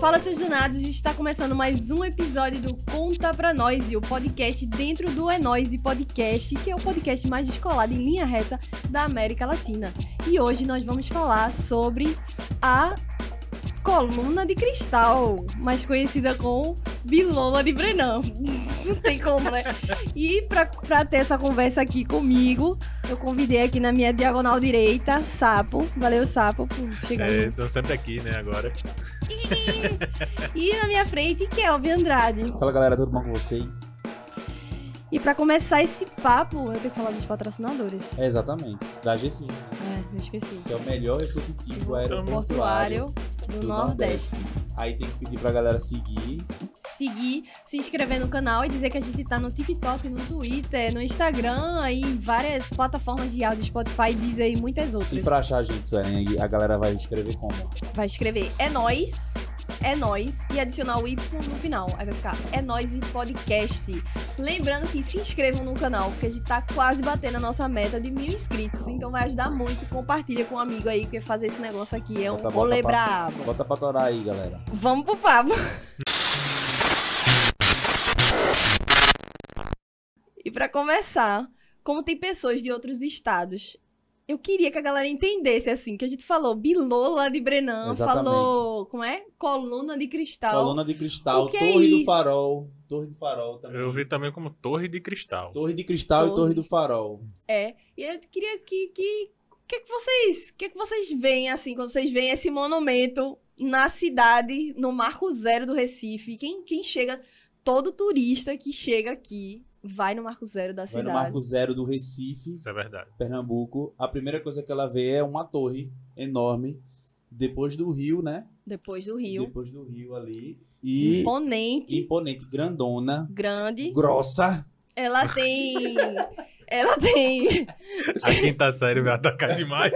Fala seus danados, está começando mais um episódio do Conta Pra Nós, o podcast dentro do É Nós e Podcast, que é o podcast mais descolado em linha reta da América Latina. E hoje nós vamos falar sobre a coluna de cristal, mais conhecida como Bilola de Brenão. Não tem como, né? E pra, pra ter essa conversa aqui comigo, eu convidei aqui na minha diagonal direita, Sapo. Valeu, Sapo, por chegar. É, tô sempre aqui, né, agora. e na minha frente, Kelvin Andrade. Fala, galera, tudo bom com vocês? E para começar esse papo, eu tenho que falar dos patrocinadores. É, exatamente. Da Gessim. Né? É, eu esqueci. Que é o melhor executivo aeroportuário do, do Nordeste. Nordeste. Aí tem que pedir pra galera seguir. Seguir, se inscrever no canal e dizer que a gente tá no TikTok, no Twitter, no Instagram e várias plataformas de áudio, Spotify, Deezer e muitas outras. E pra achar a gente, Suelen, a galera vai escrever como? Vai escrever É Nós é nós e adicionar o Y no final. Aí vai ficar é nós e podcast. Lembrando que se inscrevam no canal, porque a gente tá quase batendo a nossa meta de mil inscritos. Então vai ajudar muito. Compartilha com um amigo aí, porque fazer esse negócio aqui é um bota, rolê bota brabo. Pra, bota pra torar aí, galera. Vamos pro papo. e para começar, como tem pessoas de outros estados eu queria que a galera entendesse, assim, que a gente falou bilola de Brenan, Exatamente. falou, como é? Coluna de cristal. Coluna de cristal, é Torre é do Farol. Torre do Farol também. Eu vi também como Torre de Cristal. Torre de Cristal torre. e Torre do Farol. É, e eu queria que... que... O que, é que vocês, que é que vocês veem assim quando vocês veem esse monumento na cidade, no Marco Zero do Recife? Quem, quem chega, todo turista que chega aqui vai no Marco Zero da vai cidade. Vai no Marco Zero do Recife. Isso é verdade. Pernambuco. A primeira coisa que ela vê é uma torre enorme. Depois do rio, né? Depois do rio. Depois do rio ali. E imponente. Imponente, grandona. Grande. Grossa. Ela tem. Ela tem. A quinta série vai atacar demais.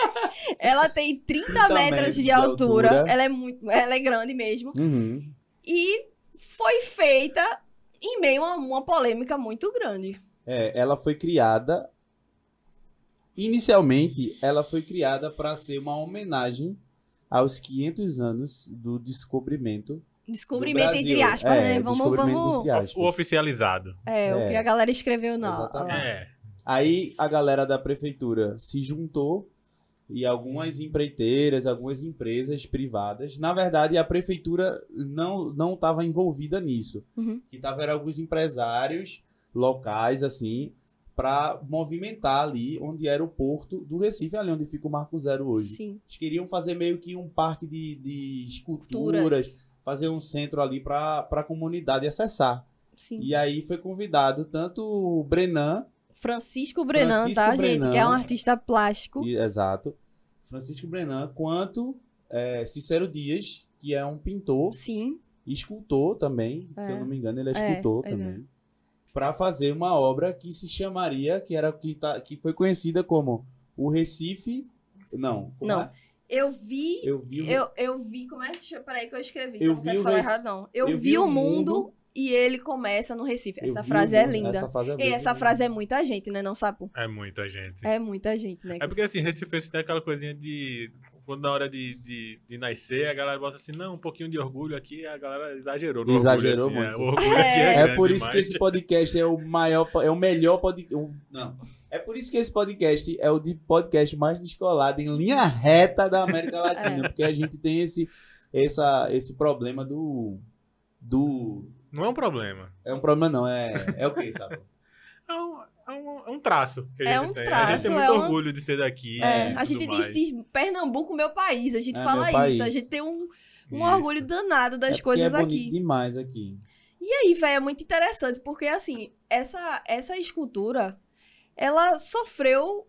ela tem 30, 30 metros, de, altura. altura. Ela é muito. Ela é grande mesmo. Uhum. E foi feita em meio a uma polêmica muito grande. É, ela foi criada. Inicialmente, ela foi criada para ser uma homenagem aos 500 anos do descobrimento. Descobrimento entre aspas, né? é, né? Vamos, vamos. Aspas. O oficializado. É, é, o que a é. galera escreveu não. Exatamente. É. Aí a galera da prefeitura se juntou e algumas empreiteiras, algumas empresas privadas. Na verdade, a prefeitura não não estava envolvida nisso. Uhum. Que tava alguns empresários locais assim para movimentar ali onde era o porto do Recife, ali onde fica o Marco Zero hoje. Sim. Eles queriam fazer meio que um parque de, de esculturas, Culturas. fazer um centro ali para a comunidade acessar. Sim. E aí foi convidado tanto o Brenan Francisco Brenan, tá, Francisco tá, Brenan, gente? Que é um artista plástico. E, exato. Francisco Brenan, quanto é, Cicero Dias, que é um pintor. Sim. Escultor também, é. se eu é. não me engano, ele é, é escultor é, também. Para fazer uma obra que se chamaria, que era que, tá, que foi conhecida como o Recife. Não, não. É? Eu vi. Eu vi. O... Eu, eu vi. Como é que. Peraí, que eu escrevi. Eu não vi. Falar errado, não. Eu, eu vi, vi, o mundo, mundo e ele começa no Recife. Essa frase é linda. Essa frase é, e essa né? frase é muita gente, né? Não sabe? É muita gente. É muita gente, né? É porque assim, Recife assim, tem aquela coisinha de. Quando na hora de, de, de, nascer, a galera bota assim, não, um pouquinho de orgulho aqui, a galera exagerou. exagerou orgulho, assim, é, muito. É, é, é por isso demais. que esse podcast é o maior, é o melhor podcast. Não. É por isso que esse podcast é o de podcast mais descolado em linha reta da América Latina, é. porque a gente tem esse, essa, esse problema do, do não é um problema. É um problema, não. É, é o que, sabe? É um, é, um, é um, traço que a é gente é um tem. Traço, a gente tem é muito orgulho de ser daqui. É, a gente mais. diz Pernambuco, meu país. A gente fala isso. País. A gente tem um, orgulho danado das coisas é aqui. demais aqui. E aí, velho, é muito interessante, porque assim, essa, essa escultura, ela sofreu.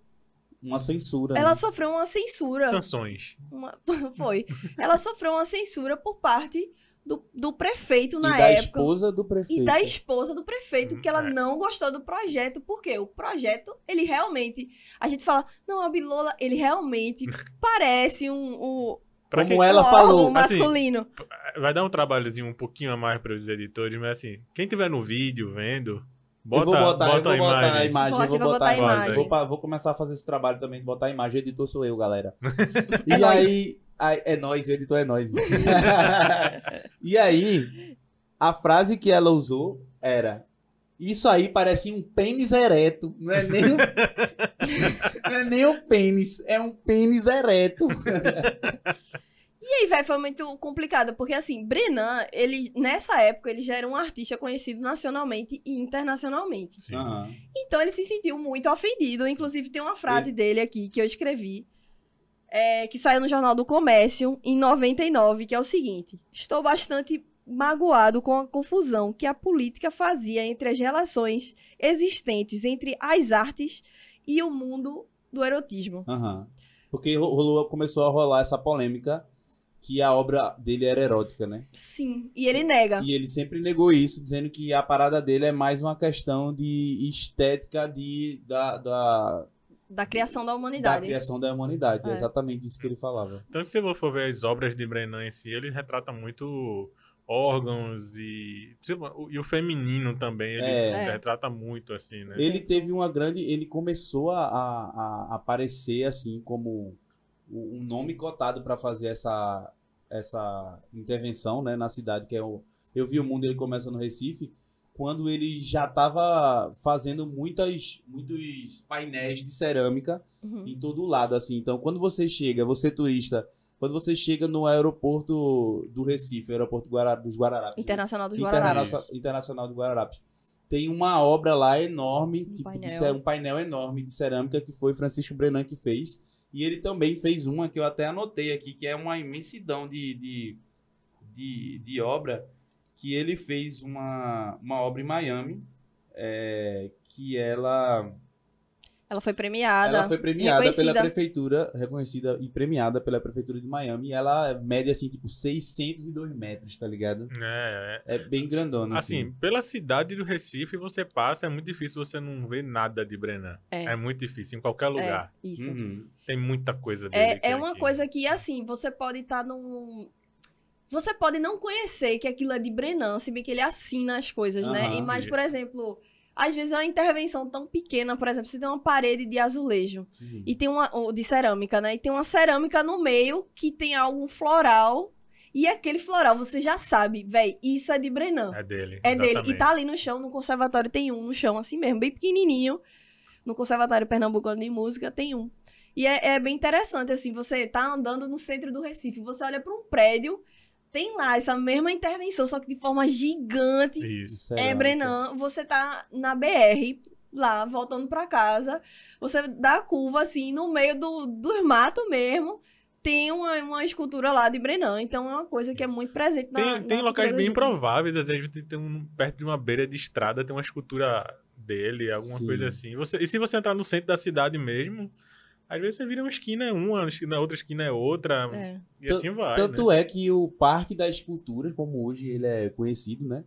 Uma censura. Ela né? sofreu uma censura. Sanções. Uma... Foi. ela sofreu uma censura por parte do, do prefeito na e da época. esposa do prefeito. E da esposa do prefeito, uhum. que ela é. não gostou do projeto, porque o projeto, ele realmente. A gente fala, não, a Bilola, ele realmente parece um. um pra como quem, ela um falou, assim, masculino. Assim, vai dar um trabalhozinho um pouquinho a mais para os editores, mas assim, quem tiver no vídeo vendo, Bota, eu vou botar, bota eu vou a imagem. botar a imagem. Pode, eu vou botar, botar a imagem. Vou, vou, começar a fazer esse trabalho também de botar a imagem. Editor sou eu, galera. e é aí, ah, é nós, o editor é nós. e aí, a frase que ela usou era: Isso aí parece um pênis ereto. Não é nem um, não é nem um pênis, é um pênis ereto. E aí, velho, foi muito complicado, porque assim, Brenan, ele, nessa época, ele já era um artista conhecido nacionalmente e internacionalmente. Sim. Uhum. Então ele se sentiu muito ofendido. Inclusive, tem uma frase dele aqui que eu escrevi é, que saiu no Jornal do Comércio em 99, que é o seguinte: Estou bastante magoado com a confusão que a política fazia entre as relações existentes entre as artes e o mundo do erotismo. Uhum. Porque rolou, começou a rolar essa polêmica que a obra dele era erótica, né? Sim, e ele Sim. nega. E ele sempre negou isso, dizendo que a parada dele é mais uma questão de estética de, da, da da criação da humanidade. Da criação da humanidade, é. exatamente isso que ele falava. Então se você for ver as obras de Brennan em si, ele retrata muito órgãos e, e o feminino também, ele é. é. retrata muito, assim, né? Ele teve uma grande... Ele começou a, a, a aparecer, assim, como um nome cotado para fazer essa, essa intervenção, né, na cidade, que é o... Eu vi o mundo, ele começa no Recife, quando ele já estava fazendo muitas, muitos painéis de cerâmica uhum. em todo lado, assim. Então, quando você chega, você turista, quando você chega no aeroporto do Recife, aeroporto Guara, dos Guararapes... Internacional dos Guararapes. Interna Internacional dos Guararapes. Tem uma obra lá enorme, um, tipo, painel. De, um painel enorme de cerâmica que foi Francisco Brenan que fez. E ele também fez uma que eu até anotei aqui, que é uma imensidão de, de, de, de obra que ele fez uma, uma obra em Miami é, que ela ela foi premiada. Ela foi premiada pela prefeitura, reconhecida e premiada pela prefeitura de Miami. E ela é mede, assim, tipo, 602 metros, tá ligado? É, é. É bem grandona. Assim, assim, pela cidade do Recife, você passa, é muito difícil você não ver nada de Brenan. É, é muito difícil, em qualquer lugar. É, isso. Uhum. Tem muita coisa é, dele. É, é uma aqui. coisa que, assim, você pode estar tá num, você pode não conhecer que aquilo é de Brennan, se bem que ele assina as coisas, uhum, né? E isso. por exemplo, às vezes é uma intervenção tão pequena, por exemplo, você tem uma parede de azulejo e tem uma de cerâmica, né? E tem uma cerâmica no meio que tem algo floral e aquele floral, você já sabe, velho, isso é de Brennan. É dele. É exatamente. dele. E tá ali no chão, no conservatório tem um no chão, assim mesmo, bem pequenininho. No Conservatório Pernambucano de Música tem um. E é, é bem interessante, assim, você tá andando no centro do Recife, você olha para um prédio tem lá essa mesma intervenção, só que de forma gigante. Isso. É, é Brenan, você tá na BR, lá, voltando para casa. Você dá a curva, assim, no meio do, do mato mesmo. Tem uma, uma escultura lá de Brenan, então é uma coisa que é muito presente na Tem, na tem locais bem improváveis, às vezes tem um, perto de uma beira de estrada, tem uma escultura dele, alguma Sim. coisa assim. Você, e se você entrar no centro da cidade mesmo, às vezes você vira uma esquina é uma, esquina, outra esquina é outra, é. e assim vai. Tanto né? é que o Parque das Culturas, como hoje ele é conhecido, né?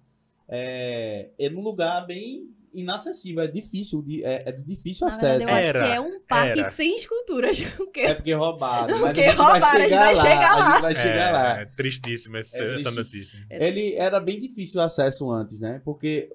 É, é num lugar bem inacessível, é difícil, é, é de difícil Na acesso. Verdade, eu era, acho que é um parque era. sem esculturas. Porque... É porque é roubaram. Mas porque roubado? roubaram, vai chegar, a gente vai chegar lá. lá. A gente vai chegar lá. É tristíssimo essa, é tristíssimo. É notícia. É ele era bem difícil o acesso antes, né? Porque,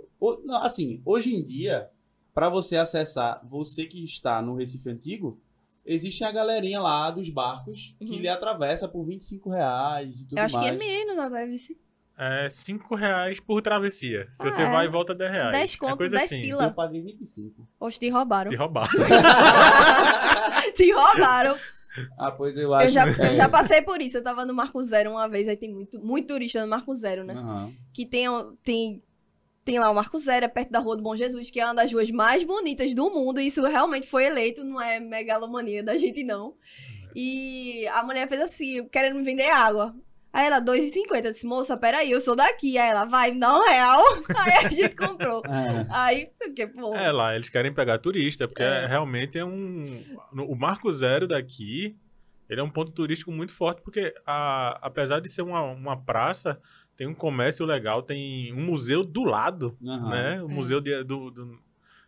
assim, hoje em dia, para você acessar, você que está no Recife Antigo, Existe a galerinha lá dos barcos que uhum. lhe atravessa por 25 reais e tudo mais. Eu acho mais. que é menos, Alves. É 5 reais por travessia. Se ah, você é. vai e volta, 10 reais. 10 é conto, 10 assim. pila. Eu paguei 25. Oxe, te roubaram. Te roubaram. te roubaram. Ah, pois eu acho. Eu já, eu é. já, passei por isso. Eu tava no Marco Zero uma vez. Aí tem muito, muito turista no Marco Zero, né? Uhum. Que tem, tem tem lá o Marco Zero, é perto da Rua do Bom Jesus, que é uma das ruas mais bonitas do mundo. E isso realmente foi eleito, não é megalomania da gente, não. É. E a mulher fez assim, querendo me vender água. Aí ela, 2,50. Disse, moça, peraí, eu sou daqui. Aí ela, vai, me dá um real. Aí a gente comprou. É. Aí, porque, pô. É lá, eles querem pegar turista, porque é. realmente é um. O Marco Zero daqui, ele é um ponto turístico muito forte, porque a, apesar de ser uma, uma praça, tem um comércio legal, tem um museu do lado, uhum. né? O é. museu de, do, do,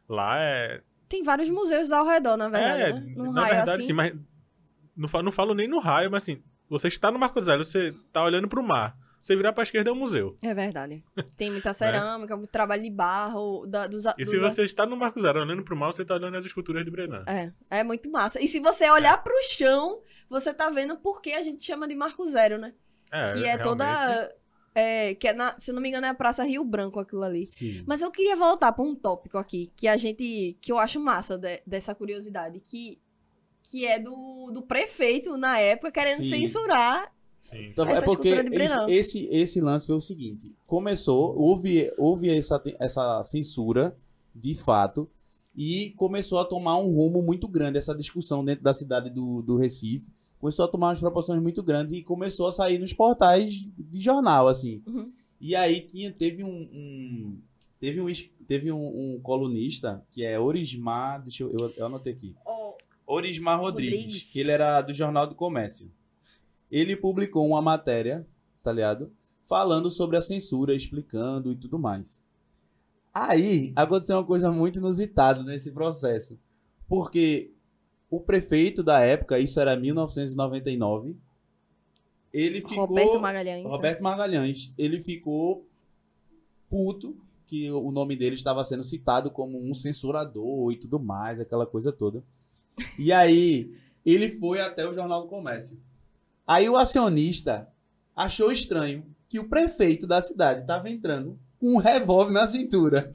lá é... Tem vários museus ao redor, na verdade, é, né? na raio, verdade, assim. sim, mas não falo, não falo nem no raio, mas assim, você está no marco Zero, você está olhando para o mar. Você virar para a esquerda é um museu. É verdade. Tem muita né? cerâmica, é. trabalho de barro. Da, dos, e se você está no Marco Zero olhando para o mar, você está olhando as esculturas de Brenan. É, é muito massa. E se você olhar é. para o chão, você está vendo por que a gente chama de Marco Zero, né? É, que é realmente... toda é, que é na, se não me engano, é a Praça Rio Branco aquilo ali. Sim. Mas eu queria voltar para um tópico aqui que a gente. que eu acho massa de, dessa curiosidade, que, que é do, do prefeito na época querendo Sim. censurar. Sim. Então, é porque esse, esse, esse, lance foi o seguinte: começou, houve, houve essa, essa censura, de fato, e começou a tomar um rumo muito grande essa discussão dentro da cidade do, do Recife começou a tomar umas proporções muito grandes e começou a sair nos portais de jornal, assim. Uhum. E aí tinha, teve um, um teve um, teve um, um, colunista que é Orismar, deixa eu, eu, eu anotei aqui. Oh, Orismar Rodrigues, Rodrigues, que ele era do Jornal do Comércio. Ele publicou uma matéria, tá ligado? Falando sobre a censura, explicando e tudo mais. Aí aconteceu uma coisa muito inusitada nesse processo. Porque o prefeito da época, isso era 1999, ele ficou. Roberto Magalhães. Né? Roberto Magalhães. Ele ficou puto que o nome dele estava sendo citado como um censurador e tudo mais, aquela coisa toda. E aí, ele foi até o Jornal do Comércio. Aí o acionista achou estranho que o prefeito da cidade estava entrando com um revólver na cintura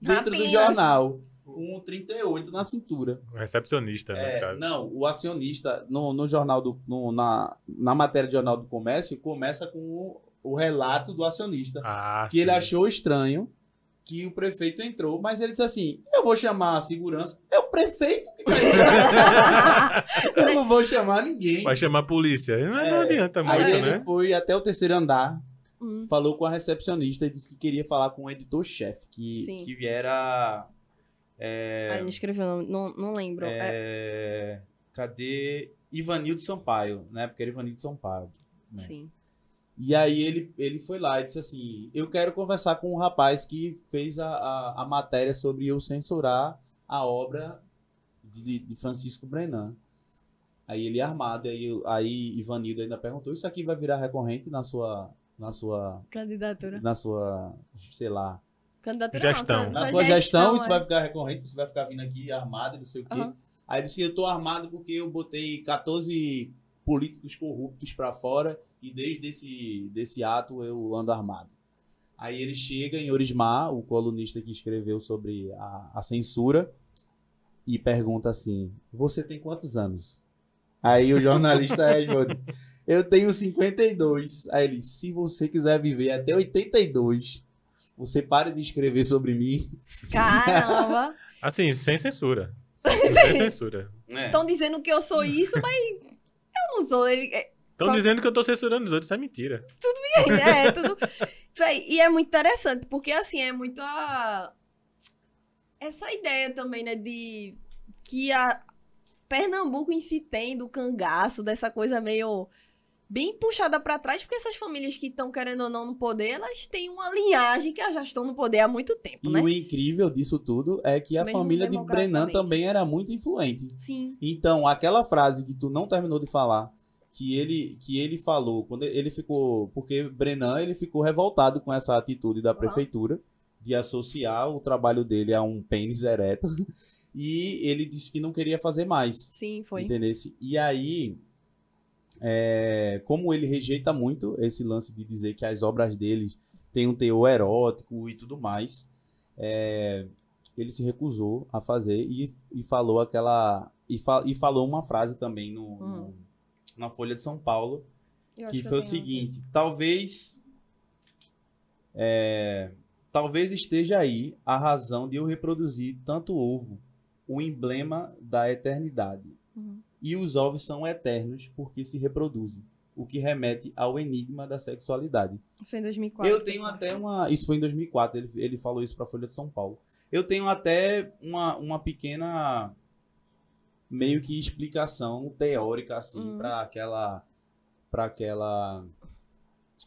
dentro do jornal com 38 na cintura. O recepcionista, né, é, Não, o acionista, no, no jornal do, no, na, na matéria de Jornal do Comércio, começa com o, o relato do acionista. Ah, que sim. ele achou estranho que o prefeito entrou, mas ele disse assim: eu vou chamar a segurança, é o prefeito que tá entrando. eu não vou chamar ninguém. Vai chamar a polícia. Não, é, não adianta muito, aí né? Ele foi até o terceiro andar, hum. falou com a recepcionista e disse que queria falar com o editor-chefe, que, que viera é... Ai, não escreveu, não, não, não lembro. É... Cadê Ivanildo Sampaio, né? Porque era Ivanildo Sampaio. Né? Sim. E aí ele, ele foi lá e disse assim: Eu quero conversar com o um rapaz que fez a, a, a, matéria sobre eu censurar a obra de, de Francisco Brenan. Aí ele é armado, aí, aí Ivanildo ainda perguntou: Isso aqui vai virar recorrente na sua. Na sua. Candidatura. Na sua. Sei lá Candidatura gestão. Não, né? na sua gestão, gestão isso é. vai ficar recorrente, você vai ficar vindo aqui armado, não sei o quê. Uhum. Aí eu disse, eu tô armado porque eu botei 14 políticos corruptos para fora e desde esse desse ato eu ando armado. Aí ele chega em Orismar, o colunista que escreveu sobre a, a censura, e pergunta assim: Você tem quantos anos? Aí o jornalista é Eu tenho 52. Aí ele: Se você quiser viver até 82, você pare de escrever sobre mim. Caramba! assim, sem censura. Sem, censura. Estão é. dizendo que eu sou isso, mas eu não sou. Estão é, Só... dizendo que eu tô censurando os outros, isso é mentira. Tudo bem, né? É, tudo... e é muito interessante, porque assim, é muito a... Essa ideia também, né, de que a Pernambuco em si tem do cangaço, dessa coisa meio bem puxada para trás, porque essas famílias que estão querendo ou não no poder, elas têm uma linhagem que elas já estão no poder há muito tempo, e né? o incrível disso tudo é que a Mesmo família de Brennan também era muito influente. Sim. Então, aquela frase que tu não terminou de falar, que ele que ele falou, quando ele ficou, porque Brennan, ele ficou revoltado com essa atitude da prefeitura de associar o trabalho dele a um pênis ereto. E ele disse que não queria fazer mais. Sim, foi. Entendesse? E aí, é, como ele rejeita muito esse lance de dizer que as obras dele têm um teor erótico e tudo mais, é, ele se recusou a fazer e, e falou aquela. E, fa, e, falou uma frase também no, hum. no na Folha de São Paulo, eu que foi o seguinte: talvez. É, talvez esteja aí a razão de eu reproduzir tanto ovo, o emblema da eternidade e os ovos são eternos porque se reproduzem, o que remete ao enigma da sexualidade. Isso foi em 2004. Eu tenho até uma. Isso foi em 2004, ele, ele falou isso para a Folha de São Paulo. Eu tenho até uma, uma pequena. meio que explicação teórica, assim, uhum. para aquela. para aquela.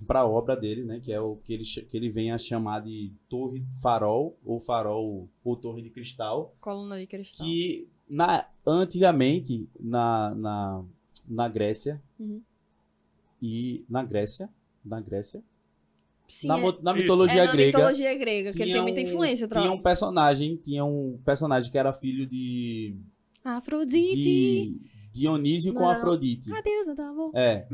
para a obra dele, né? Que é o que ele, que ele vem a chamar de Torre Farol, ou Farol, ou Torre de Cristal. Coluna de Cristal. Que na, antigamente, na, na, na Grécia, uhum. e na Grécia, na Grécia, Sim, na, é, na mitologia é, na grega. Na mitologia grega, que tem muita influência. tinha um personagem, tinha um personagem que era filho de... Afrodite. De Dionísio Não. com Afrodite. A ah, deusa do amor. É.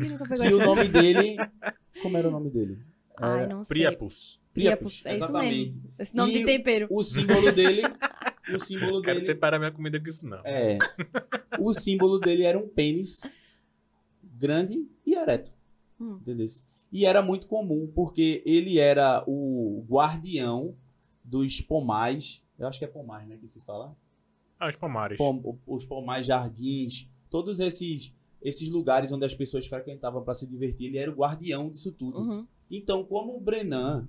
E o nome dele... Como era o nome dele? Ai, é não Priapus. Priapus, Priapus é exatamente. Esse nome e de tempero. O símbolo dele O símbolo Quero dele. Quero preparar minha comida com isso, não. É. O símbolo dele era um pênis grande e ereto. Hum. Entendeu? E era muito comum, porque ele era o guardião dos pomais. Eu acho que é pomais, né? Que se fala. Ah, os pomares. Pom, os pomais, jardins, todos esses esses lugares onde as pessoas frequentavam para se divertir, ele era o guardião disso tudo. Uhum. Então, como o Brennan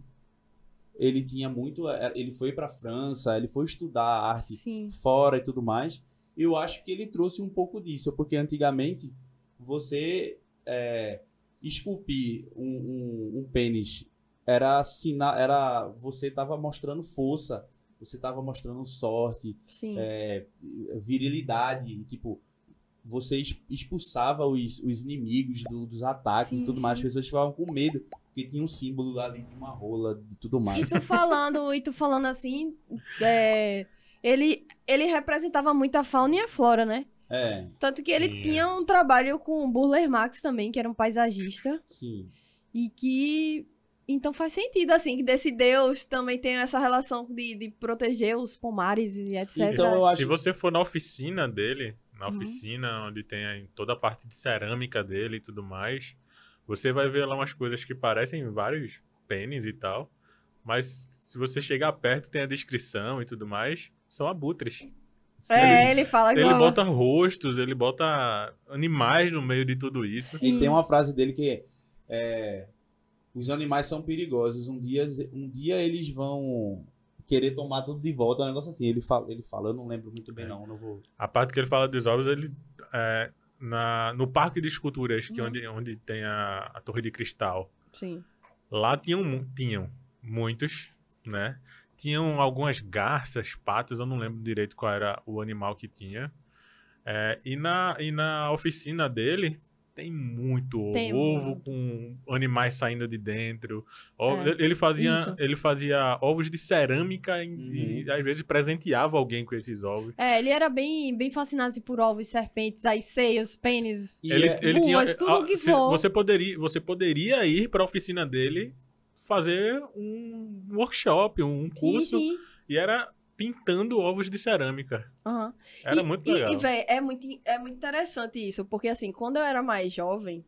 ele tinha muito. É, é, ele foi para França, ele foi estudar arte Sim. fora e tudo mais. Eu acho que ele trouxe um pouco disso, porque antigamente você é, esculpir um, um, um, pênis era sina era você estava mostrando força, você estava mostrando sorte, é, virilidade, tipo você expulsava os, os inimigos do, dos ataques sim, e tudo mais. As pessoas ficavam com medo, porque tinha um símbolo lá dentro de uma rola e tudo mais. E tu falando, e tu falando assim, é, ele, ele representava muito a fauna e a flora, né? É. Tanto que ele sim. É. tinha um trabalho com o Burler Max também, que era um paisagista. Sim. E que. Então faz sentido, assim, que desse Deus também tem essa relação de, de proteger os pomares e etc. Então, acho... Se você for na oficina dele, na uhum. oficina, onde tem toda a parte de cerâmica dele e tudo mais. Você vai ver lá umas coisas que parecem vários pênis e tal. Mas se você chegar perto, tem a descrição e tudo mais. São abutres. É, ele, ele fala igual. Ele bota rostos, ele bota animais no meio de tudo isso. E tem uma frase dele que é, é, os animais são perigosos. Um dia, um dia eles vão querer tomar tudo de volta, é um negócio assim. Ele fala, ele fala eu não lembro muito bem, é. não, não vou. A parte que ele fala dos ovos, ele. É, na, no Parque de Esculturas, que é uhum. onde, onde tem a, a Torre de Cristal. Sim. Lá tinham, tinham muitos, né? Tinham algumas garças, patos, eu não lembro direito qual era o animal que tinha. É, e, na, e na oficina dele tem muito ovo, tem ovo com animais saindo de dentro. Ovo, é, ele, fazia, ele fazia ovos de cerâmica e, uhum. e, às vezes presenteava alguém com esses ovos. É, ele era bem, bem fascinado assim, por ovos, serpentes, aí seios, pênis, ele, é, ele tinha, tudo a, que for. Você poderia, você poderia ir para a oficina dele fazer um workshop, um curso. Sim, sim. E era pintando ovos de cerâmica. Uhum. Era e, muito legal. E, e véio, é muito, é muito interessante isso, porque assim, quando eu era mais jovem,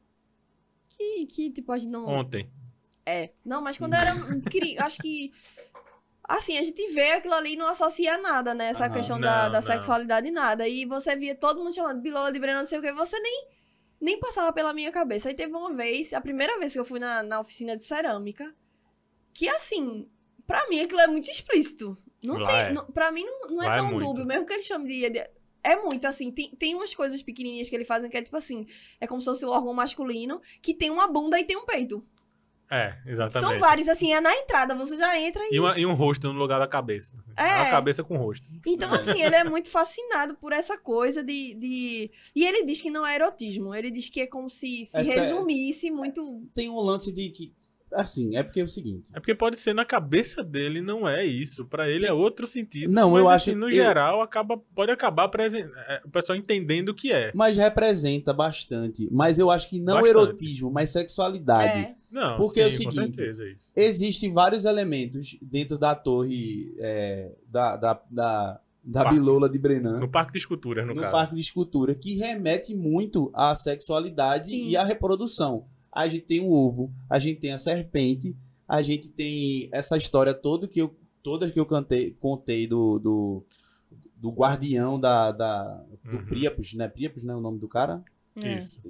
que, que tipo, a gente não... Ontem. É. Não, mas quando eu era... acho que... Assim, a gente vê aquilo ali e não associa nada, né? Essa ah, questão não, da, da não. sexualidade, nada. E você via todo mundo chamando bilola de Breno, não sei o quê. Você nem, nem passava pela minha cabeça. Aí teve uma vez, a primeira vez que eu fui na, na oficina de cerâmica, que assim, pra mim aquilo é muito explícito. Não lá tem. É. Não, pra mim não, não é, é tão é dúbio, mesmo que ele chame de. É muito, assim, tem, tem umas coisas pequenininhas que ele fazem que é tipo assim, é como se fosse um órgão masculino que tem uma bunda e tem um peito. É, exatamente. São vários, assim, é na entrada, você já entra e... E, uma, e um rosto no lugar da cabeça. Assim. É. A cabeça com o rosto. Então, assim, ele é muito fascinado por essa coisa de, de... E ele diz que não é erotismo, ele diz que é como se se essa é resumisse é... muito... Tem um lance de que Assim, é porque é o seguinte. É porque pode ser na cabeça dele, não é isso. para ele é outro sentido. Não, mas, eu assim, acho. No eu... geral, acaba, pode acabar é, o pessoal entendendo o que é. Mas representa bastante. Mas eu acho que não bastante. erotismo, mas sexualidade. É. Não, porque sim, é o seguinte. Com certeza, é isso. Existem vários elementos dentro da torre é, da, da, da da Bilola de Brenan. No Parque de Escultura, no, no caso. No Parque de Escultura, que remete muito à sexualidade Sim. e à reprodução a gente tem o ovo, a gente tem a serpente, a gente tem essa história toda que eu, todas que eu cantei, contei do, do, do guardião da, da do uhum. Priapos, né? Priapos não é o nome do cara? É. Isso.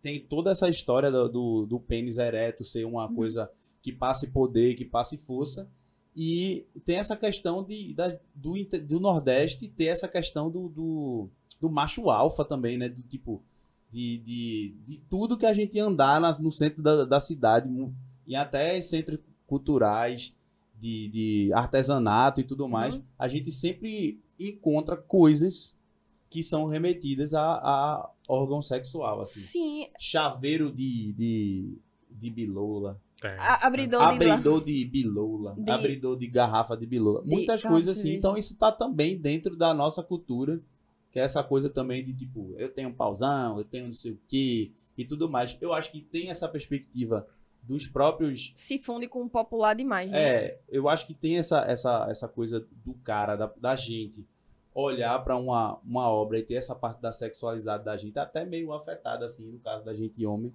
Tem toda essa história do, do, do pênis ereto ser uma uhum. coisa que passe poder, que passe força. E tem essa questão de, da, do, do Nordeste ter essa questão do, do, do macho alfa também, né? Do tipo, de, de, de tudo que a gente andar nas, no centro da, da cidade, e até centros culturais, de, de artesanato e tudo mais, uhum. a gente sempre encontra coisas que são remetidas a, a órgão sexual, assim. Sim. Chaveiro de, de, de bilola. É. Abridor, abridor de, bilola. De... Abridor de garrafa de bilola. Muitas coisas assim. Então, isso está também dentro da nossa cultura que é essa coisa também de tipo, eu tenho um pausão, eu tenho não sei o que e tudo mais. Eu acho que tem essa perspectiva dos próprios. Se funde com o popular demais, né? É, eu acho que tem essa, essa, essa coisa do cara, da, da gente, olhar para uma, uma obra e ter essa parte da sexualidade da gente, até meio afetada, assim, no caso da gente homem,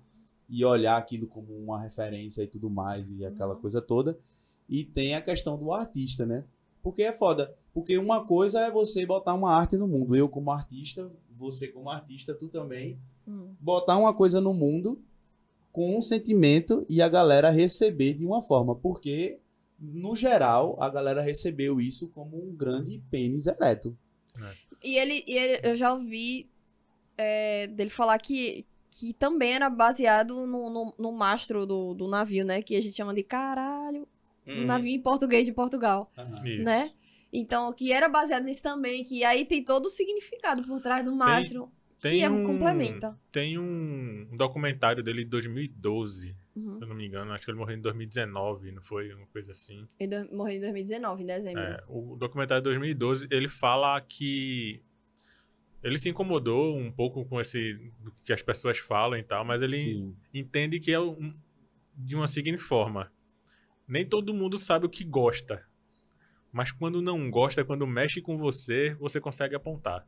e olhar aquilo como uma referência e tudo mais, e aquela uhum. coisa toda. E tem a questão do artista, né? Porque é foda. Porque uma coisa é você botar uma arte no mundo. Eu como artista, você como artista, tu também. Hum. Botar uma coisa no mundo com um sentimento e a galera receber de uma forma. Porque, no geral, a galera recebeu isso como um grande pênis ereto. É. E, ele, e ele, eu já ouvi é, dele falar que, que também era baseado no, no, no mastro do, do, navio, né? Que a gente chama de caralho. Um uhum. navio em português de Portugal. Uhum. Né? Então, que era baseado nisso também, que aí tem todo o significado por trás do mastro, tem, tem que é, um, complementa. Tem um documentário dele de 2012, uhum. se eu não me engano, acho que ele morreu em 2019, não foi? Uma coisa assim. Ele morreu em 2019, em dezembro. É, o documentário de 2012, ele fala que ele se incomodou um pouco com esse do que as pessoas falam e tal, mas ele Sim. entende que é um, de uma seguinte forma. Nem todo mundo sabe o que gosta. Mas quando não gosta, quando mexe com você, você consegue apontar.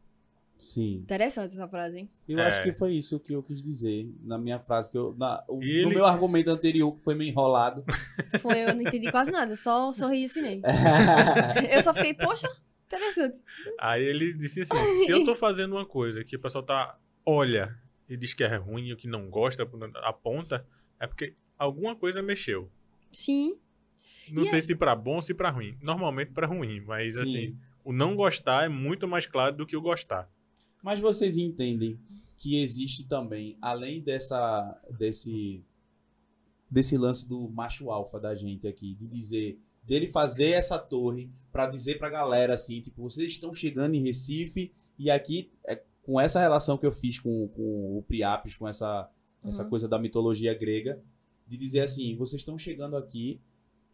Sim. Interessante essa frase, hein? Eu é. acho que foi isso que eu quis dizer na minha frase. Que eu, na, o, Ele... No meu argumento anterior, que foi meio enrolado. Foi, eu não entendi quase nada, só sorri e assinei. eu só fiquei, poxa, interessante. Aí ele disse assim: se eu tô fazendo uma coisa que o pessoal tá, olha e diz que é ruim, o que não gosta, aponta, é porque alguma coisa mexeu. Sim. Não e sei é... se para bom ou se para ruim. Normalmente para ruim, mas assim, Sim. assim, o não gostar é muito mais claro do que o gostar. Mas vocês entendem que existe também, além dessa desse desse lance do macho alfa da gente aqui, de dizer, dele fazer essa torre para dizer pra galera assim, tipo, vocês estão chegando em Recife e aqui é, com essa relação que eu fiz com, com o Priapis, com essa uhum. essa coisa da mitologia grega, de dizer assim, vocês estão chegando aqui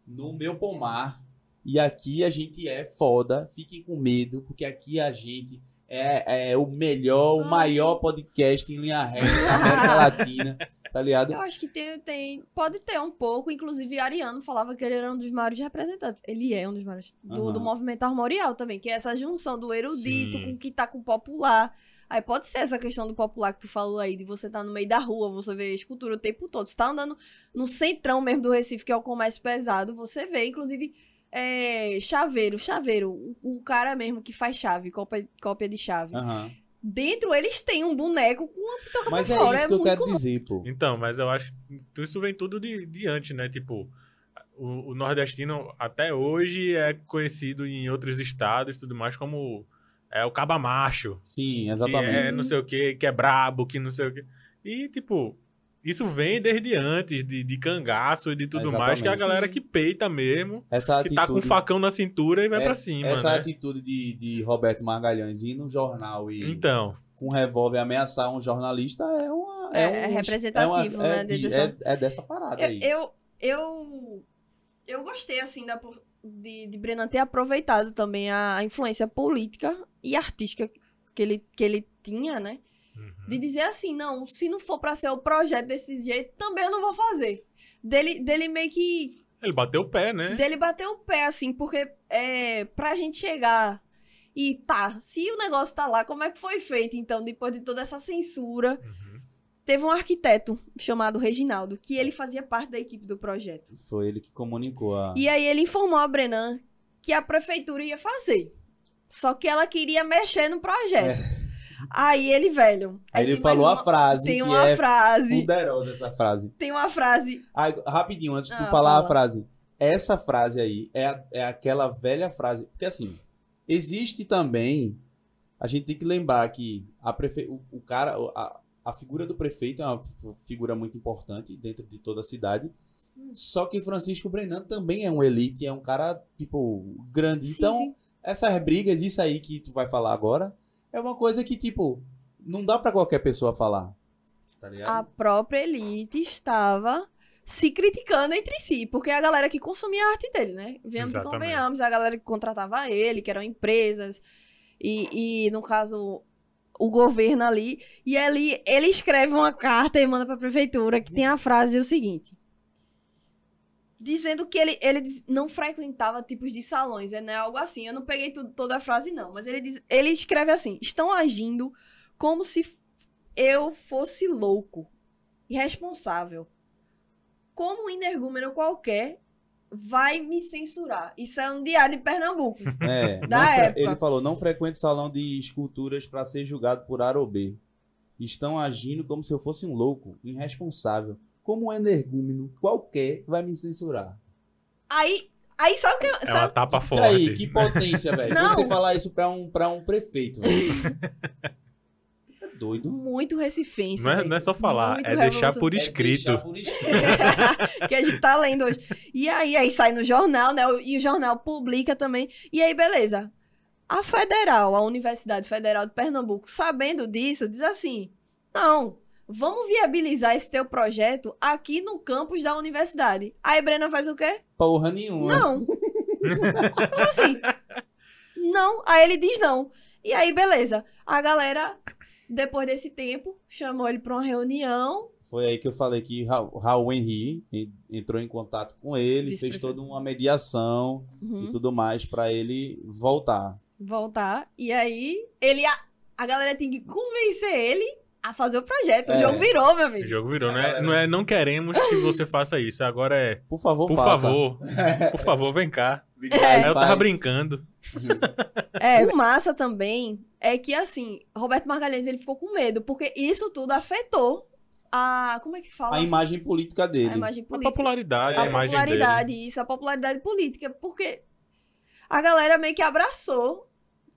no meu pomar. E aqui a gente é foda. Fiquem com medo, porque aqui a gente é, é o melhor, o maior podcast em linha reta da América Latina. Tá ligado? Eu acho que tem, tem. Pode ter um pouco. Inclusive, Ariano falava que ele era um dos maiores representantes. Ele é um dos maiores. Do, uhum. do movimento armorial também, que é essa junção do erudito Sim. com o que tá com o popular. Aí pode ser essa questão do popular que tu falou aí, de você estar tá no meio da rua, você vê escultura o tempo todo. Você tá andando no centrão mesmo do Recife, que é o comércio pesado, você vê, inclusive, é, chaveiro, chaveiro, o, o, cara mesmo que faz chave, cópia, cópia de chave. Uhum. Dentro eles têm um boneco com uma pitoca Mas é fora, isso é que eu quero comum. dizer, pô. Então, mas eu acho que isso vem tudo de, de antes, né? Tipo, o, o nordestino até hoje é conhecido em outros estados e tudo mais como é o cabamacho. Sim, exatamente. Que é não sei o que, que é brabo, que não sei o que. E, tipo, isso vem desde antes de, de cangaço e de tudo exatamente. mais, que é a galera que peita mesmo, essa que atitude, tá com o facão na cintura e vai é, pra cima. Essa né? atitude de, de Roberto Magalhães ir no jornal e. Então. Com um revólver ameaçar um jornalista é uma. É, é, é um, é representativo, é uma, né? De, é, é, dessa parada aí. Eu, eu, eu gostei, assim, da, de, de Brennan ter aproveitado também a, a, influência política e artística que ele, que ele tinha, né? De uhum. dizer assim, não, se não for para ser o projeto desse jeito, também eu não vou fazer. Dele, dele meio que. Ele bateu o pé, né? Dele bateu o pé, assim, porque é, pra gente chegar e tá, se o negócio tá lá, como é que foi feito, então, depois de toda essa censura? Uhum Teve um arquiteto chamado Reginaldo, que ele fazia parte da equipe do projeto. Foi ele que comunicou a. E aí ele informou a Brenan que a prefeitura ia fazer. Só que ela queria mexer no projeto. É. Aí ele, velho. Aí ele falou uma, a frase. Tem uma é frase. Poderosa essa frase. Tem uma frase. Ah, rapidinho, antes de ah, tu falar fala. a frase. Essa frase aí é, é aquela velha frase. Porque assim, existe também. A gente tem que lembrar que a prefe... o, o cara. A, a figura do prefeito é uma figura muito importante dentro de toda a cidade. Hum. Só que Francisco Brenan também é um elite, é um cara, tipo, grande. Sim, então, sim. essas brigas, isso aí que tu vai falar agora, é uma coisa que, tipo, não dá para qualquer pessoa falar. Tá a própria elite estava se criticando entre si, porque a galera que consumia a arte dele, né? Vemos que e convenhamos, a galera que contratava ele, que eram empresas, e, e no caso, o governo ali, e ele, ele escreve uma carta e manda para a prefeitura que tem a frase o seguinte: dizendo que ele, ele não frequentava tipos de salões, é né? algo assim. Eu não peguei tudo, toda a frase, não, mas ele, diz, ele escreve assim: estão agindo como se eu fosse louco, irresponsável. Como um energúmeno qualquer, vai me censurar. Isso é um diário de Pernambuco. É, da época. Ele falou: não frequente salão de esculturas para ser julgado por A ou B. Estão agindo como se eu fosse um louco, irresponsável. Como um energúmeno qualquer vai me censurar. Aí, Aí sabe o que. Sabe? É tapa forte. Aí, que potência, velho. Você falar isso pra um, pra um prefeito, velho. doido. Muito recifense. Não é, não é só falar, é deixar por escrito. É deixar por escrito. que a gente tá lendo hoje. E aí, aí sai no jornal, né? E o jornal publica também. E aí, beleza. A Federal, a Universidade Federal de Pernambuco, sabendo disso, diz assim: não, vamos viabilizar esse teu projeto aqui no campus da universidade. Aí Brena faz o quê? Porra nenhuma. Não. Como assim? Não. Aí ele diz não. E aí, beleza. A galera, depois desse tempo, chamou ele para uma reunião. Foi aí que eu falei que Raul, Raul Henry entrou em contato com ele, fez toda uma mediação uhum. e tudo mais para ele voltar. Voltar. E aí, ele a, a galera tem que convencer ele a fazer o projeto. É. O jogo virou, meu amigo. O jogo virou, né? Não é não queremos que você faça isso. Agora é. Por favor, Por faça. favor. Por favor, vem cá. É. Eu tava brincando. É, o massa também é que, assim, Roberto Magalhães, ele ficou com medo, porque isso tudo afetou a... Como é que fala? A imagem política dele. A imagem política. A popularidade, a, a imagem popularidade, dele. isso. A popularidade política, porque a galera meio que abraçou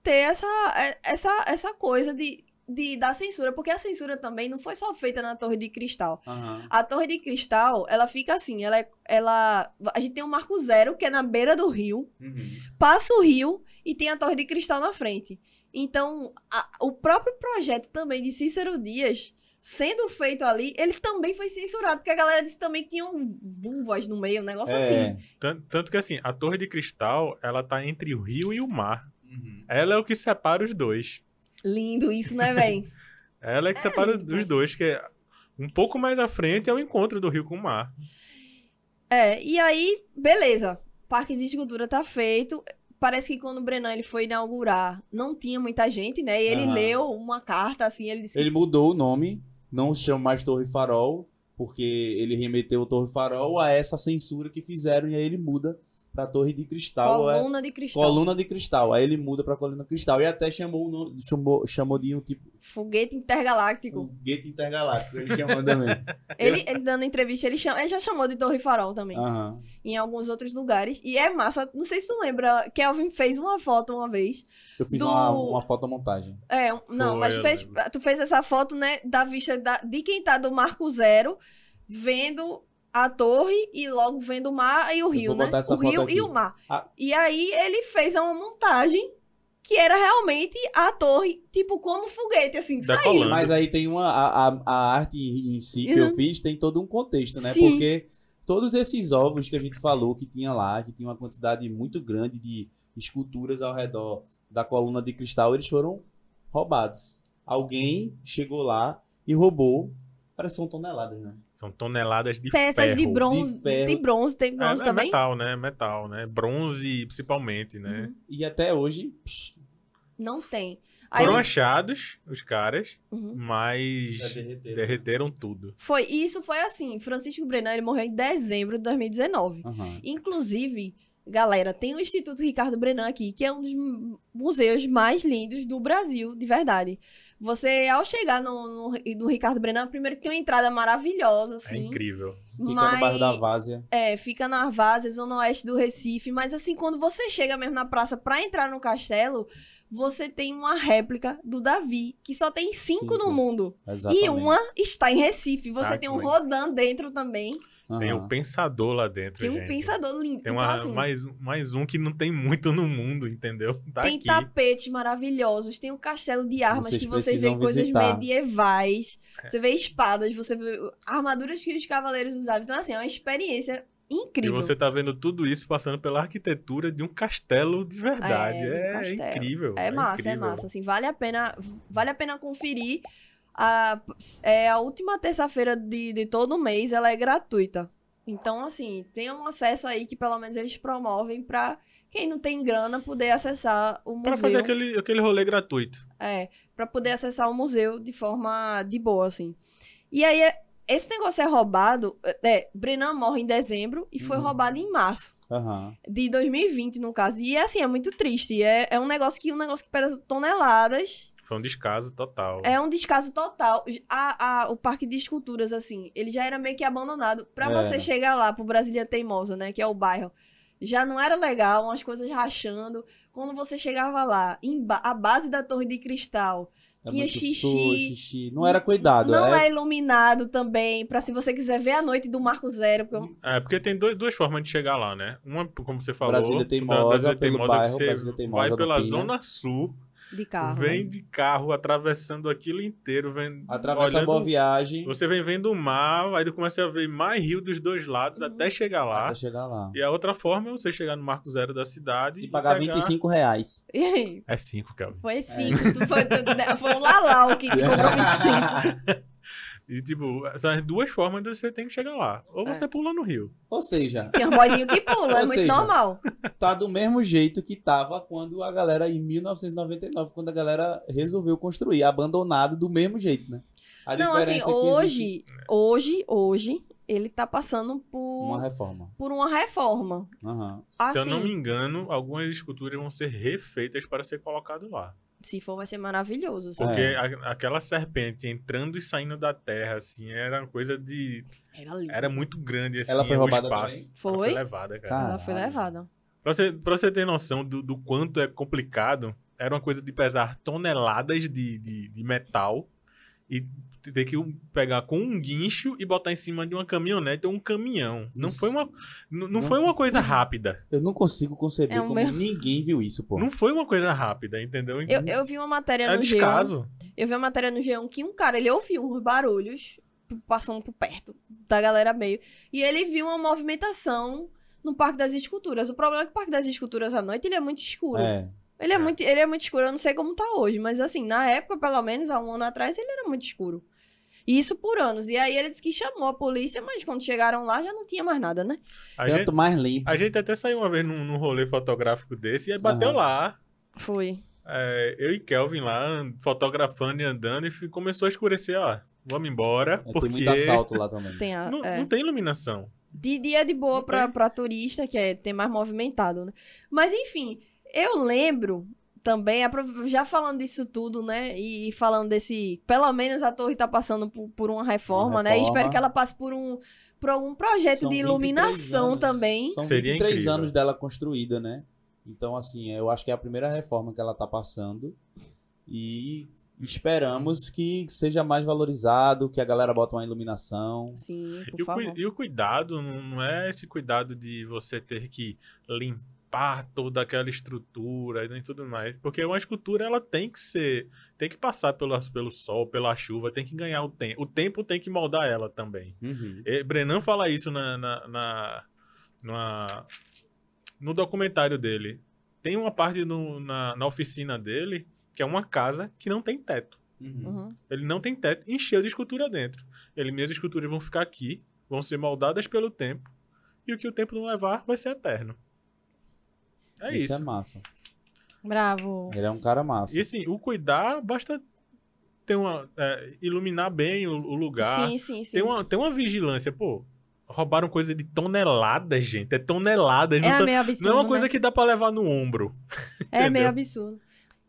ter essa, é, essa, essa coisa de de, da censura, porque a censura também não foi só feita na Torre de Cristal. Uhum. A Torre de Cristal, ela fica assim, ela, é, ela a gente tem um marco zero, que é na beira do rio, uhum. passa o rio e tem a Torre de Cristal na frente. Então, a, o próprio projeto também de Cícero Dias, sendo feito ali, ele também foi censurado, porque a galera disse também que tinham vulvas no meio, um negócio é. assim. Tanto, tanto, que assim, a Torre de Cristal, ela tá entre o rio e o mar. Uhum. Ela é o que separa os dois. Lindo isso, né, véi? Ela é que é, separa lindo. os dois, que é um pouco mais à frente é o encontro do rio com o mar. É, e aí, beleza. Parque de escultura tá feito. Parece que quando o Brenan ele foi inaugurar, não tinha muita gente, né? E ele leu uma carta, assim, ele disse... Ele mudou o nome, não se chama mais Torre Farol, porque ele remeteu o Torre Farol a essa censura que fizeram, e aí ele muda pra Torre de Cristal. É Coluna é, de Cristal. Coluna de Cristal. Aí ele muda pra Coluna de Cristal. E até chamou, chamou, chamou de um tipo. Foguete Intergaláctico. Foguete Intergaláctico, ele chamou também. ele, ele, dando entrevista, ele, chama, ele já chamou de Torre Farol também. Uhum. Em alguns outros lugares. E é massa. Não sei se tu lembra, Kelvin fez uma foto uma vez. Eu fiz do... uma, uma fotomontagem. É, Foi, não, mas fez, tu fez essa foto, né, da vista da, de quem tá do Marco Zero, vendo a torre e logo vendo o mar e o rio, né? o rio aqui. e o mar. Ah. E aí ele fez uma montagem que era realmente a torre, tipo, como foguete, assim, saindo. Mas aí tem uma. A, a, a arte em si que uhum. eu fiz tem todo um contexto, né? Sim. Porque todos esses ovos que a gente falou que tinha lá, que tinha uma quantidade muito grande de esculturas ao redor da coluna de cristal, eles foram roubados. Alguém chegou lá e roubou Parece que são toneladas, né? São toneladas de Peças ferro. de bronze. De ferro. Tem bronze, tem é, bronze é, também? É metal, né? Metal, né? Bronze, principalmente, né? Uhum. E até hoje... não tem. Foram achados os caras, uhum. mas derreteram. derreteram. tudo. Foi, e isso foi assim, Francisco Brenan, ele morreu em dezembro de 2019. Uhum. Inclusive, galera, tem o Instituto Ricardo Brenan aqui, que é um dos museus mais lindos do Brasil, de verdade. Você, ao chegar no, no, no Ricardo Brenan, primeiro tem uma entrada maravilhosa, é assim. É incrível. Fica mas, no bairro da Várzea. É, fica na Várzea, zona oeste do Recife. Mas, assim, quando você chega mesmo na praça para entrar no castelo, você tem uma réplica do Davi, que só tem cinco, cinco. no mundo. Exatamente. E uma está em Recife. Você ah, tem um Rodan dentro também. Uhum. Tem um pensador lá dentro, Tem gente. um pensador lindo. Tem então, uma, então, assim, mais, mais um que não tem muito no mundo, entendeu? Tá tem aqui. tapetes maravilhosos, tem um castelo de armas vocês que vocês veem coisas medievais. É. Você vê espadas, você vê armaduras que os cavaleiros usavam. Então, assim, é uma experiência incrível. E você tá vendo tudo isso passando pela arquitetura de um castelo de verdade. É, é, um é incrível. É, é massa, é incrível. é massa. Assim, vale a pena, vale a pena conferir a, é, a última terça-feira de, de todo mês ela é gratuita. Então, assim, tem um acesso aí que pelo menos eles promovem pra quem não tem grana poder acessar o museu. Pra fazer aquele, aquele rolê gratuito. É, pra poder acessar o museu de forma de boa, assim. E aí, é, esse negócio é roubado. É, é Brenan morre em dezembro e foi uhum. roubado em março. Uhum. De 2020, no caso. E assim, é muito triste. É, é um negócio que um negócio que pesa toneladas foi um descaso total. É um descaso total. A, a, o Parque de Esculturas, assim, ele já era meio que abandonado. Pra é. você chegar lá pro Brasília Teimosa, né? Que é o bairro. Já não era legal, umas coisas rachando. Quando você chegava lá, em ba a base da Torre de Cristal, é tinha xixi, xixi, Não era cuidado, Não é, é iluminado também, para se você quiser ver a noite do Marco Zero. Porque... É, porque tem dois, duas formas de chegar lá, né? Uma, como você falou, Brasília Teimosa, Brasília Teimosa, pelo é bairro, você Brasília Teimosa, vai pela Zona Sul, de carro. Né? Vem de carro, atravessando aquilo inteiro. Vem, Atravessa olhando, a boa viagem. Você vem vendo o mar, aí começa a ver mais rio dos dois lados uhum. até chegar lá. Até chegar lá. E a outra forma é você chegar no marco zero da cidade. E, e pagar pegar... 25 reais. E aí? É 5, Kelvin. Foi 5. É. Foi, né? foi um lalau que comprou 25. E, tipo, são as duas formas que você tem que chegar lá. Ou você é. pula no rio. Ou seja. Tem um bolinho que pula, é muito seja, normal. Tá do mesmo jeito que tava quando a galera, em 1999, quando a galera resolveu construir, abandonado do mesmo jeito, né? A Não, assim, é hoje, hoje, hoje, ele tá passando por uma reforma. Por uma reforma. Uhum. Assim, Se eu não assim me engano, algumas esculturas vão ser refeitas para ser colocado lá. Se for, vai ser maravilhoso. Assim. Porque é. a, aquela serpente entrando e saindo da terra, assim, era uma coisa de. Era, lindo. era muito grande, assim, Ela foi roubada espaço. Também? Foi? Ela foi levada, cara. Caralho. Ela foi levada. Pra você, pra você ter noção do, do quanto é complicado, era uma coisa de pesar toneladas de, de, de metal e ter que pegar com um guincho e botar em cima de uma caminhonete ou um caminhão. Não foi uma, não, não, foi uma coisa rápida. Eu não consigo conceber é como meu... ninguém viu isso, pô. Não foi uma coisa rápida, entendeu? Eu, então, eu vi uma matéria é no descaso. G1. Eu vi uma matéria no G1 que um cara, ele ouviu uns barulhos passando por perto da galera meio. E ele viu uma movimentação no Parque das Esculturas. O problema é que o Parque das Esculturas à noite ele é muito escuro. É. Ele é, é, Muito, ele é muito escuro, eu não sei como tá hoje, mas assim, na época, pelo menos há um ano atrás, ele era muito escuro isso por anos. E aí ele disse que chamou a polícia, mas quando chegaram lá já não tinha mais nada, né? A Tanto gente, mais limpo. A gente até saiu uma vez num, num rolê fotográfico desse e aí bateu uhum. lá. Foi. É, eu e Kelvin lá, fotografando e andando, e começou a escurecer, ó. Vamos embora. É, porque... Tem muito assalto lá também. tem a, não, é... não tem iluminação. De dia de boa pra, pra turista, que é ter mais movimentado, né? Mas enfim, eu lembro também, já falando disso tudo, né? E falando desse. Pelo menos a torre tá passando por, por uma reforma, uma reforma. né? E espero que ela passe por um, por um projeto São de iluminação anos. também. São Seria 23 incrível. anos dela construída, né? Então, assim, eu acho que é a primeira reforma que ela tá passando. E esperamos que seja mais valorizado, que a galera bota uma iluminação. Sim, por e favor. e o cuidado não é esse cuidado de você ter que limpar pá, toda aquela estrutura e tudo mais. Porque uma escultura, ela tem que ser, tem que passar pelo, pelo sol, pela chuva, tem que ganhar o tempo. O tempo tem que moldar ela também. Uhum. E Brenan fala isso na, na, na, na, no documentário dele. Tem uma parte no, na, na oficina dele, que é uma casa que não tem teto. Uhum. uhum. Ele não tem teto, encheu de escultura dentro. Ele, minhas esculturas vão ficar aqui, vão ser moldadas pelo tempo, e o que o tempo não levar vai ser eterno. É, é isso. Isso é massa. Bravo. Ele é um cara massa. E assim, o cuidar basta ter uma, é, iluminar bem o, o, lugar. Sim, sim, sim. Tem uma, tem uma vigilância, pô. Roubaram coisa de toneladas, gente. É tonelada. É tá, meio absurdo, não é uma né? coisa né? que dá pra levar no ombro. É meio absurdo.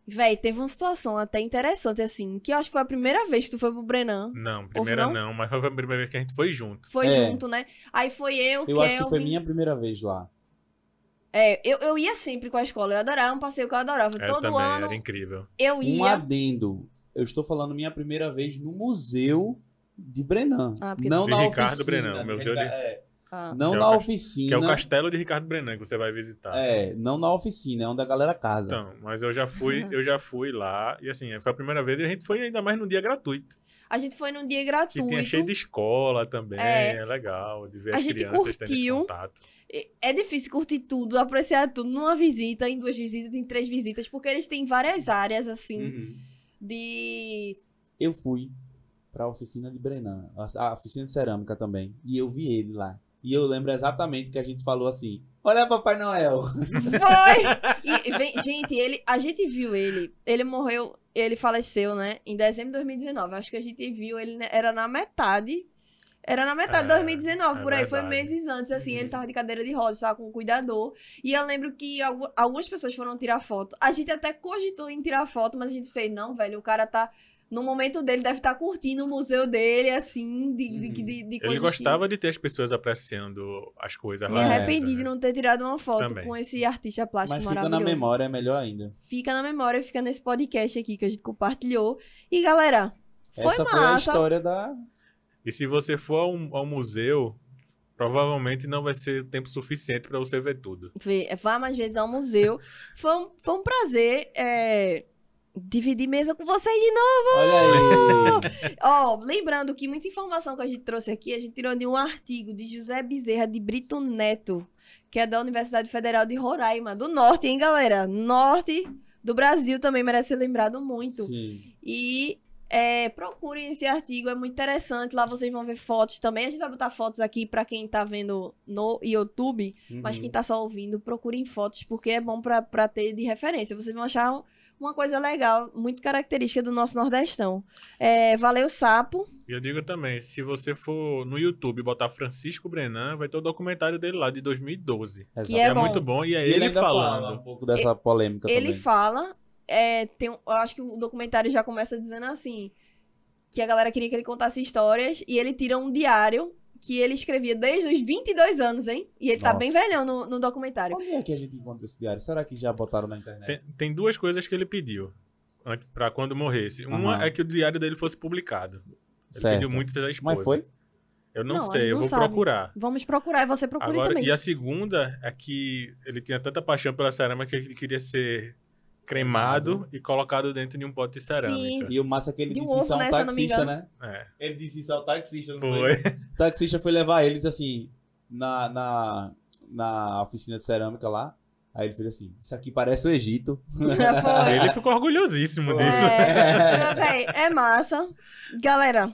Véi, teve uma situação até interessante, assim, que eu acho que foi a primeira vez que tu foi pro Brenan. Não, primeira não? não? mas foi a primeira vez que a gente foi junto. Foi é. junto, né? Aí foi eu, Eu Kelvin... acho que foi minha primeira vez lá. É, eu, eu ia sempre com a escola, eu adorava, é um passeio que eu adorava. É, eu Todo também, ano. Era incrível. Eu ia. Um adendo. Eu estou falando minha primeira vez no museu de Brenan. Ah, não de na Ricardo oficina. Brenan, meu museu de... É. Ah. Não é na oficina. Que é o castelo de Ricardo Brenan que você vai visitar. É, não na oficina, é onde a galera casa. Então, mas eu já fui, eu já fui lá e assim, foi a primeira vez e a gente foi ainda mais num dia gratuito. A gente foi num dia gratuito. Que tinha cheio de escola também, é, é legal de ver a as gente crianças curtiu. tendo esse contato é difícil curtir tudo, apreciar tudo numa visita, em duas visitas, em três visitas, porque eles têm várias áreas, assim, uhum. de. Eu fui pra oficina de Brenan, a oficina de cerâmica também, e eu vi ele lá. E eu lembro exatamente que a gente falou assim: Olha, Papai Noel! Foi! E, vem, gente, ele, a gente viu ele, ele morreu, ele faleceu, né, em dezembro de 2019. Acho que a gente viu ele, né, era na metade era na metade é, de é, 2019, é por aí, verdade. foi meses antes, assim, uhum. ele tava de cadeira de rodas, tava com o cuidador. E eu lembro que algumas pessoas foram tirar foto. A gente até cogitou em tirar foto, mas a gente fez, não, velho, o cara tá no momento dele deve estar tá curtindo o museu dele, assim, de, de, uhum. de, de Ele assim. gostava de ter as pessoas apreciando as coisas lá. Me arrependi né? de não ter tirado uma foto também. com esse artista plástico Mas maravilhoso. Mas fica na memória, é melhor ainda. Fica na memória, fica nesse podcast aqui que a gente compartilhou. E galera, foi Essa massa. foi a história da e se você for ao, ao museu, provavelmente não vai ser tempo suficiente para você ver tudo. Vá mais vezes ao museu. foi, um, foi um prazer. É dividir mesa com vocês de novo! Olha aí! Ó, lembrando que muita informação que a gente trouxe aqui, a gente tirou de um artigo de José Bezerra de Brito Neto, que é da Universidade Federal de Roraima, do Norte, hein, galera? Norte do Brasil também merece ser lembrado muito. Sim. E é, procurem esse artigo, é muito interessante. Lá vocês vão ver fotos também. A gente vai botar fotos aqui para quem tá vendo no YouTube, uhum. mas quem uhum. tá só ouvindo, procurem fotos, porque é bom para ter de referência. Vocês vão achar um, uma coisa legal, muito característica do nosso Nordestão. É, valeu, Sapo. E eu digo também, se você for no YouTube botar Francisco Brenan, vai ter o documentário dele lá de 2012. Que é, é, muito bom e é e ele, ele falando. Fala um pouco dessa polêmica ele, também. Ele fala é, tem, eu acho que o documentário já começa dizendo assim, que a galera queria que ele contasse histórias e ele tira um diário que ele escrevia desde os 22 anos, hein? E ele Nossa. tá bem velhão no, no documentário. Onde é que a gente encontra esse diário? Será que já botaram na internet? Tem, tem duas coisas que ele pediu para quando morresse. Uhum. Uma é que o diário dele fosse publicado. Ele certo. pediu muito seja a esposa. Mas foi? Eu não, não sei, não eu vou sabe. procurar. Vamos procurar e você procura também. E a segunda é que ele tinha tanta paixão pela cerâmica que ele queria ser cremado uhum. e colocado dentro de um pote de cerâmica. Sim. E o massa é que ele disse isso ao um né, taxista, né? É. Ele disse isso ao taxista, não foi? O taxista foi levar ele, assim, na, na, na oficina de cerâmica lá. Aí ele fez assim, isso aqui parece o Egito. ele ficou orgulhosíssimo é, disso. É, é. é massa. Galera,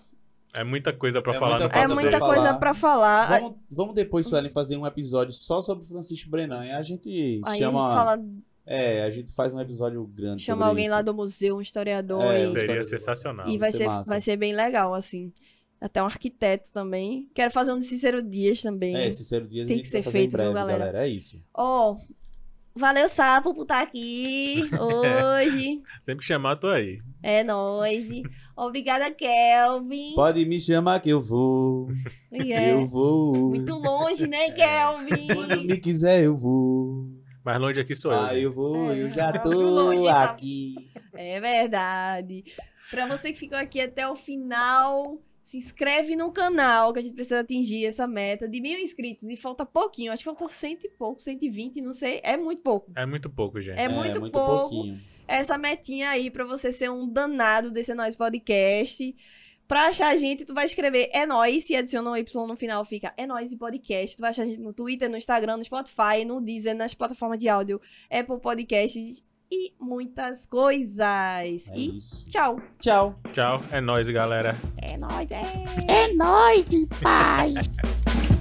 é muita coisa para é falar muita no É muita coisa pra falar. Vamos, vamos depois, Suelen, fazer um episódio só sobre Francisco Brenan. E a gente Aí chama. A gente fala é, a gente faz um episódio grande. Chama alguém isso. lá do museu, um historiador. É, e... Seria sensacional. E vai ser, vai ser bem legal, assim. Até um arquiteto também. Quero fazer um de Cícero Dias também. É, sincero Dias tem que ser feito, breve, galera? galera? É isso. Ó, oh, valeu, Sapo, por estar tá aqui hoje. Sempre chamar, tô aí. É nóis. Obrigada, Kelvin. Pode me chamar que eu vou. Yeah. É. Eu vou. Muito longe, né, é. Kelvin? Quando me quiser, eu vou mais longe aqui sou eu. Ah, eu vou, é, eu já tô longe, aqui. É verdade. Para você que ficou aqui até o final, se inscreve no canal, que a gente precisa atingir essa meta de mil inscritos. E falta pouquinho, acho que falta cento e pouco, cento e vinte não sei. É muito pouco. É muito pouco, gente. É, é muito, muito pouco. Pouquinho. Essa metinha aí para você ser um danado desse nosso podcast. Pra achar a gente, tu vai escrever é nós e adiciona um Y no final, fica é nós e podcast. Tu vai achar a gente no Twitter, no Instagram, no Spotify, no Deezer, nas plataformas de áudio, Apple Podcasts e muitas coisas. É e isso. tchau. Tchau. Tchau. É nós, galera. É nós, é. É nós, pai.